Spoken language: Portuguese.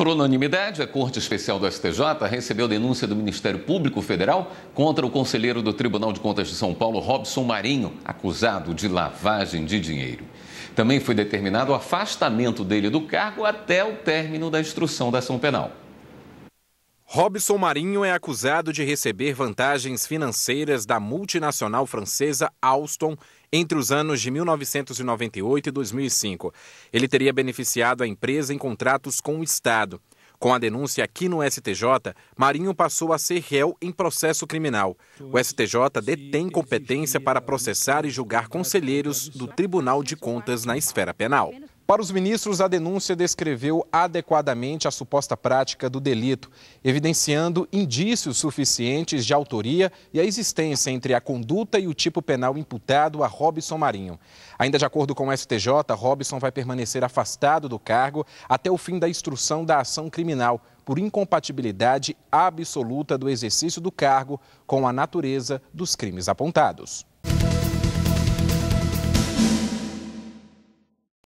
Por unanimidade, a Corte Especial do STJ recebeu denúncia do Ministério Público Federal contra o conselheiro do Tribunal de Contas de São Paulo, Robson Marinho, acusado de lavagem de dinheiro. Também foi determinado o afastamento dele do cargo até o término da instrução da ação penal. Robson Marinho é acusado de receber vantagens financeiras da multinacional francesa Alstom entre os anos de 1998 e 2005. Ele teria beneficiado a empresa em contratos com o Estado. Com a denúncia aqui no STJ, Marinho passou a ser réu em processo criminal. O STJ detém competência para processar e julgar conselheiros do Tribunal de Contas na esfera penal. Para os ministros, a denúncia descreveu adequadamente a suposta prática do delito, evidenciando indícios suficientes de autoria e a existência entre a conduta e o tipo penal imputado a Robson Marinho. Ainda de acordo com o STJ, Robson vai permanecer afastado do cargo até o fim da instrução da ação criminal por incompatibilidade absoluta do exercício do cargo com a natureza dos crimes apontados.